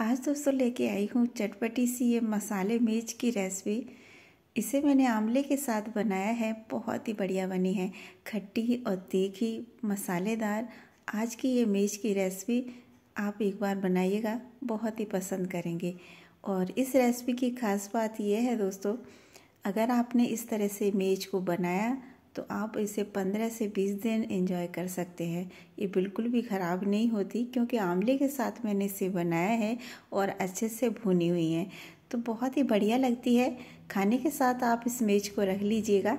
आज दोस्तों लेके आई हूँ चटपटी सी ये मसाले मिर्च की रेसिपी इसे मैंने आमले के साथ बनाया है बहुत ही बढ़िया बनी है खट्टी और तीखी मसालेदार आज की ये मिर्च की रेसिपी आप एक बार बनाइएगा बहुत ही पसंद करेंगे और इस रेसिपी की खास बात यह है दोस्तों अगर आपने इस तरह से मिर्च को बनाया तो आप इसे 15 से 20 दिन एंजॉय कर सकते हैं ये बिल्कुल भी ख़राब नहीं होती क्योंकि आंवले के साथ मैंने इसे बनाया है और अच्छे से भुनी हुई है तो बहुत ही बढ़िया लगती है खाने के साथ आप इस मेज को रख लीजिएगा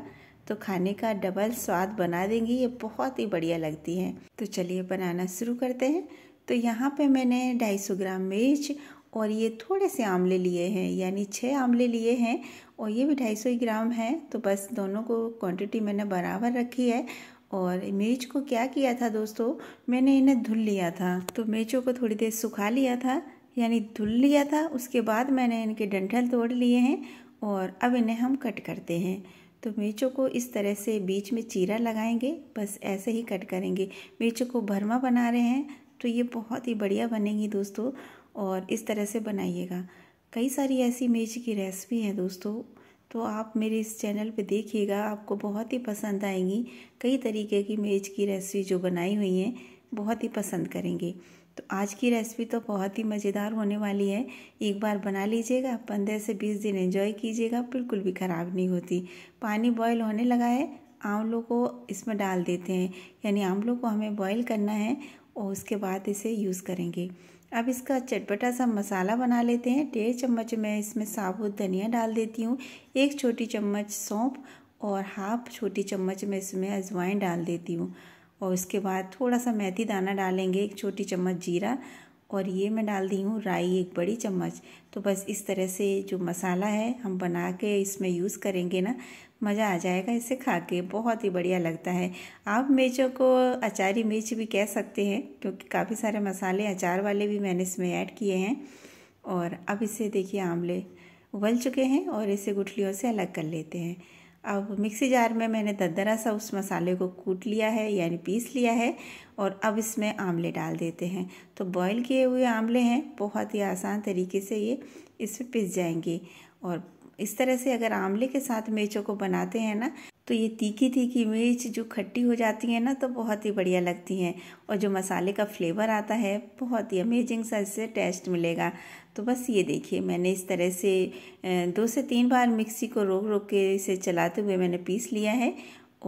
तो खाने का डबल स्वाद बना देंगी ये बहुत ही बढ़िया लगती है तो चलिए बनाना शुरू करते हैं तो यहाँ पे मैंने 250 ग्राम मिर्च और ये थोड़े से आमले लिए हैं यानी छः आमले लिए हैं और ये भी ढाई सौ ग्राम है तो बस दोनों को क्वांटिटी मैंने बराबर रखी है और मिर्च को क्या किया था दोस्तों मैंने इन्हें धुल लिया था तो मिर्चों को थोड़ी देर सुखा लिया था यानी धुल लिया था उसके बाद मैंने इनके डंठल तोड़ लिए हैं और अब इन्हें हम कट करते हैं तो मिर्चों को इस तरह से बीच में चीरा लगाएंगे बस ऐसे ही कट करेंगे मिर्चों को भरमा बना रहे हैं तो ये बहुत ही बढ़िया बनेगी दोस्तों और इस तरह से बनाइएगा कई सारी ऐसी मेज की रेसिपी हैं दोस्तों तो आप मेरे इस चैनल पे देखिएगा आपको बहुत ही पसंद आएंगी कई तरीके की मेज की रेसिपी जो बनाई हुई हैं बहुत ही पसंद करेंगे तो आज की रेसिपी तो बहुत ही मज़ेदार होने वाली है एक बार बना लीजिएगा पंद्रह से बीस दिन एंजॉय कीजिएगा बिल्कुल भी ख़राब नहीं होती पानी बॉयल होने लगा है आंवलों को इसमें डाल देते हैं यानी आंवलों को हमें बॉयल करना है और उसके बाद इसे यूज़ करेंगे अब इसका चटपटा सा मसाला बना लेते हैं डेढ़ चम्मच मैं इसमें साबुत धनिया डाल देती हूँ एक छोटी चम्मच सौंप और हाफ छोटी चम्मच मैं इसमें अजवाइन डाल देती हूँ और उसके बाद थोड़ा सा मेथी दाना डालेंगे एक छोटी चम्मच जीरा और ये मैं डाल दी हूँ राई एक बड़ी चम्मच तो बस इस तरह से जो मसाला है हम बना के इसमें यूज़ करेंगे ना मज़ा आ जाएगा इसे खा के बहुत ही बढ़िया लगता है आप मिर्चों को अचारी मिर्च भी कह सकते हैं क्योंकि काफ़ी सारे मसाले अचार वाले भी मैंने इसमें ऐड किए हैं और अब इसे देखिए आंवले उबल चुके हैं और इसे गुठलियों से अलग कर लेते हैं अब मिक्सी जार में मैंने ददरा सा उस मसाले को कूट लिया है यानी पीस लिया है और अब इसमें आंवले डाल देते हैं तो बॉईल किए हुए आंवले हैं बहुत ही आसान तरीके से ये इसमें पिस जाएंगे और इस तरह से अगर आंवले के साथ मिर्चों को बनाते हैं ना तो ये तीखी तीखी मिर्च जो खट्टी हो जाती है ना तो बहुत ही बढ़िया लगती हैं और जो मसाले का फ्लेवर आता है बहुत ही अमेजिंग सा इससे टेस्ट मिलेगा तो बस ये देखिए मैंने इस तरह से दो से तीन बार मिक्सी को रोक रोक के इसे चलाते हुए मैंने पीस लिया है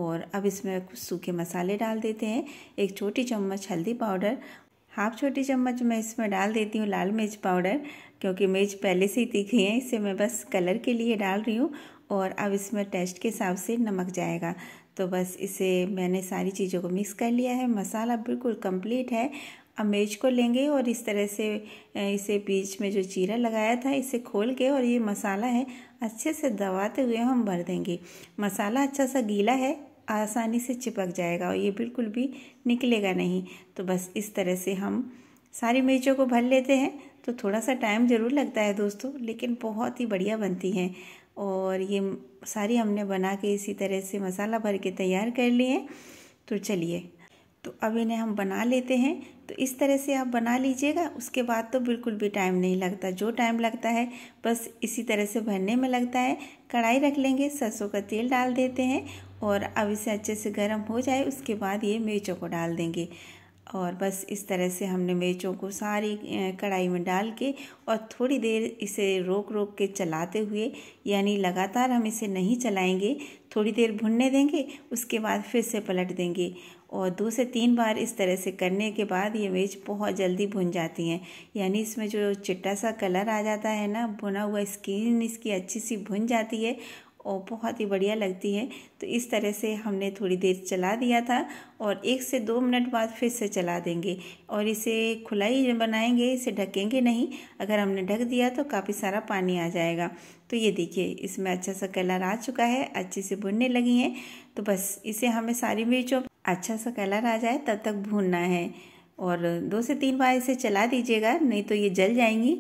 और अब इसमें कुछ सूखे मसाले डाल देते हैं एक छोटी चम्मच हल्दी पाउडर हाफ छोटी चम्मच मैं इसमें डाल देती हूँ लाल मिर्च पाउडर क्योंकि मिर्च पहले से ही तीखी है इसे मैं बस कलर के लिए डाल रही हूँ और अब इसमें टेस्ट के हिसाब से नमक जाएगा तो बस इसे मैंने सारी चीज़ों को मिक्स कर लिया है मसाला बिल्कुल कंप्लीट है अब मिर्च को लेंगे और इस तरह से इसे बीच में जो चीरा लगाया था इसे खोल के और ये मसाला है अच्छे से दबाते हुए हम भर देंगे मसाला अच्छा सा गीला है आसानी से चिपक जाएगा और ये बिल्कुल भी निकलेगा नहीं तो बस इस तरह से हम सारी मिर्चों को भर लेते हैं तो थोड़ा सा टाइम ज़रूर लगता है दोस्तों लेकिन बहुत ही बढ़िया बनती हैं और ये सारी हमने बना के इसी तरह से मसाला भर के तैयार कर लिए हैं तो चलिए तो अब इन्हें हम बना लेते हैं तो इस तरह से आप बना लीजिएगा उसके बाद तो बिल्कुल भी टाइम नहीं लगता जो टाइम लगता है बस इसी तरह से भरने में लगता है कढ़ाई रख लेंगे सरसों का तेल डाल देते हैं और अब इसे अच्छे से गर्म हो जाए उसके बाद ये मिर्चों को डाल देंगे और बस इस तरह से हमने मिर्चों को सारी कढ़ाई में डाल के और थोड़ी देर इसे रोक रोक के चलाते हुए यानी लगातार हम इसे नहीं चलाएंगे थोड़ी देर भुनने देंगे उसके बाद फिर से पलट देंगे और दो से तीन बार इस तरह से करने के बाद ये मिर्च बहुत जल्दी भुन जाती हैं यानी इसमें जो चिट्टा सा कलर आ जाता है ना भुना हुआ स्किन इसकी अच्छी सी भुन जाती है और बहुत ही बढ़िया लगती है तो इस तरह से हमने थोड़ी देर चला दिया था और एक से दो मिनट बाद फिर से चला देंगे और इसे खुलाई बनाएंगे इसे ढकेंगे नहीं अगर हमने ढक दिया तो काफ़ी सारा पानी आ जाएगा तो ये देखिए इसमें अच्छा सा कलर आ चुका है अच्छे से भुनने लगी हैं तो बस इसे हमें सारी मिर्चों अच्छा सा कलर आ जाए तब तक भूनना है और दो से तीन बार इसे चला दीजिएगा नहीं तो ये जल जाएंगी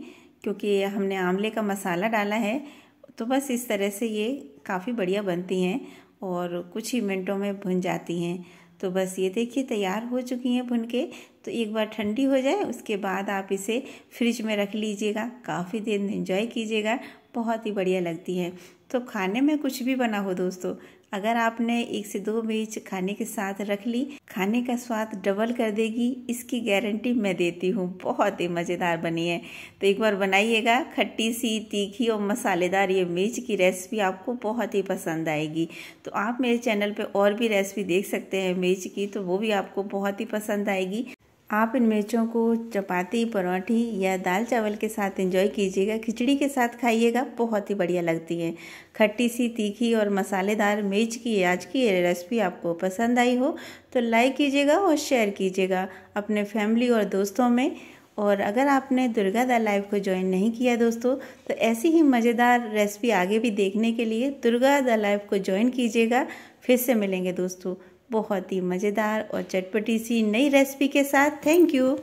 क्योंकि हमने आंवले का मसाला डाला है तो बस इस तरह से ये काफ़ी बढ़िया बनती हैं और कुछ ही मिनटों में भुन जाती हैं तो बस ये देखिए तैयार हो चुकी हैं भुन के तो एक बार ठंडी हो जाए उसके बाद आप इसे फ्रिज में रख लीजिएगा काफ़ी दिन एंजॉय कीजिएगा बहुत ही बढ़िया लगती है तो खाने में कुछ भी बना हो दोस्तों अगर आपने एक से दो मिर्च खाने के साथ रख ली खाने का स्वाद डबल कर देगी इसकी गारंटी मैं देती हूँ बहुत ही मज़ेदार बनी है तो एक बार बनाइएगा खट्टी सी तीखी और मसालेदार ये मिर्च की रेसिपी आपको बहुत ही पसंद आएगी तो आप मेरे चैनल पर और भी रेसिपी देख सकते हैं मिर्च की तो वो भी आपको बहुत ही पसंद आएगी आप इन मिर्चों को चपाती परौठी या दाल चावल के साथ एंजॉय कीजिएगा खिचड़ी के साथ खाइएगा बहुत ही बढ़िया लगती है खट्टी सी तीखी और मसालेदार मिर्च की आज की ये रेसिपी आपको पसंद आई हो तो लाइक कीजिएगा और शेयर कीजिएगा अपने फैमिली और दोस्तों में और अगर आपने दुर्गा दा लाइव को ज्वाइन नहीं किया दोस्तों तो ऐसी ही मज़ेदार रेसिपी आगे भी देखने के लिए दुर्गा दा लाइव को ज्वाइन कीजिएगा फिर से मिलेंगे दोस्तों बहुत ही मज़ेदार और चटपटी सी नई रेसिपी के साथ थैंक यू